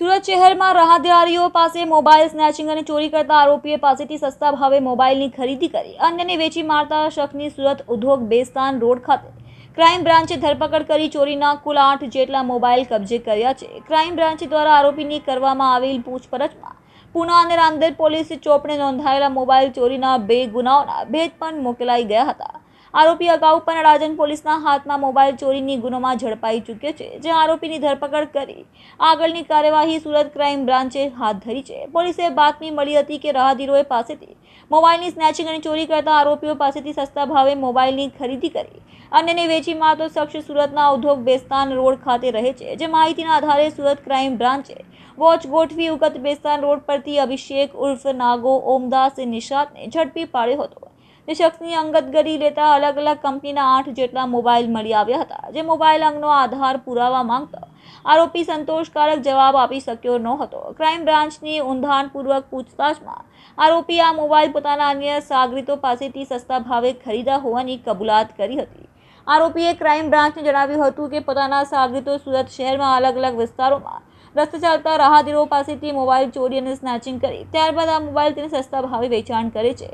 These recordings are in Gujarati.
સુરત શહેરમાં રાહદારીઓ પાસે મોબાઈલ સ્નેચિંગ અને ચોરી કરતા આરોપીએ પાસેથી સસ્તા ભાવે મોબાઈલની ખરીદી કરી અન્યને વેચી મારતા શખની સુરત ઉદ્યોગ બેસ્તાન રોડ ખાતે ક્રાઇમ બ્રાન્ચે ધરપકડ કરી ચોરીના કુલ આઠ જેટલા મોબાઈલ કબજે કર્યા છે ક્રાઇમ બ્રાન્ચ દ્વારા આરોપીની કરવામાં આવેલ પૂછપરછમાં પુના અને રાંદેર પોલીસ ચોપડે નોંધાયેલા મોબાઈલ ચોરીના બે ગુનાઓના ભેદ પણ મોકલાઈ ગયા હતા આરોપી અગાઉ પણ રાજન પોલીસના હાથમાં મોબાઈલ ચોરીની ગુનોમાં ઝડપાઈ ચૂક્યો છે જે આરોપીની ધરપકડ કરી આગળની કાર્યવાહી સુરત ક્રાઇમ બ્રાન્ચે હાથ ધરી છે પોલીસે બાતમી મળી હતી કે રાહદીરોએ પાસેથી મોબાઈલની સ્નેચિંગ અને ચોરી કરતા આરોપીઓ પાસેથી સસ્તા ભાવે મોબાઈલની ખરીદી કરી અન્યને વેચી મારતો શખ્સ સુરતના ઉદ્યોગ બેસ્તાન રોડ ખાતે રહે છે જે માહિતીના આધારે સુરત ક્રાઇમ બ્રાન્ચે વોચ ગોઠવી ઉગત બેસ્તાન રોડ પરથી અભિષેક ઉર્ફ નાગો ઓમદાસ નિષાદને ઝડપી પાડ્યો હતો તે શખ્સની અંગત કરી લેતા અલગ અલગ કંપનીના આઠ જેટલા મોબાઈલ મળી આવ્યા હતા જે મોબાઈલ અંગનો આધાર પુરાવા માંગતા આરોપી સંતોષકારક જવાબ આપી શક્યો ન હતો ક્રાઇમ બ્રાન્ચની ઊંધાણપૂર્વક પૂછતાછમાં આરોપી આ મોબાઈલ પોતાના અન્ય સાગરીતો પાસેથી સસ્તા ભાવે ખરીદા હોવાની કબૂલાત કરી હતી આરોપીએ ક્રાઇમ બ્રાન્ચને જણાવ્યું હતું કે પોતાના સાગરીતો સુરત શહેરમાં અલગ અલગ વિસ્તારોમાં રસ્તે ચાલતા રાહદારીઓ પાસેથી મોબાઈલ ચોરી અને સ્નેચિંગ કરી ત્યારબાદ આ મોબાઈલ તેને સસ્તા ભાવે વેચાણ કરે છે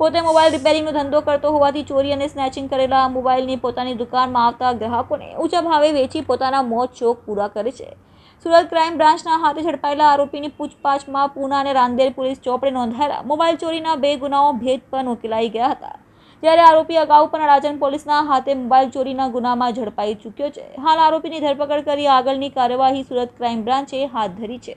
પોતે મોબાઈલ રિપેરિંગનો ધંધો કરતો હોવાથી ચોરી અને સ્નેચિંગ કરેલા આ મોબાઈલને પોતાની દુકાનમાં આવતા ગ્રાહકોને ઊંચા ભાવે વેચી પોતાના મોત શોખ પૂરા કરે છે સુરત ક્રાઇમ બ્રાન્ચના હાથે ઝડપાયેલા આરોપીની પૂછપાછમાં પૂના અને રાંદેર પોલીસ ચોપડે નોંધાયેલા મોબાઈલ ચોરીના બે ગુનાઓ ભેદ પણ ઉકેલાઈ ગયા હતા ત્યારે આરોપી અગાઉ પણ રાજન પોલીસના હાથે મોબાઈલ ચોરીના ગુનામાં ઝડપાઈ ચૂક્યો છે હાલ આરોપીની ધરપકડ કરી આગળની કાર્યવાહી સુરત ક્રાઇમ બ્રાન્ચે હાથ ધરી છે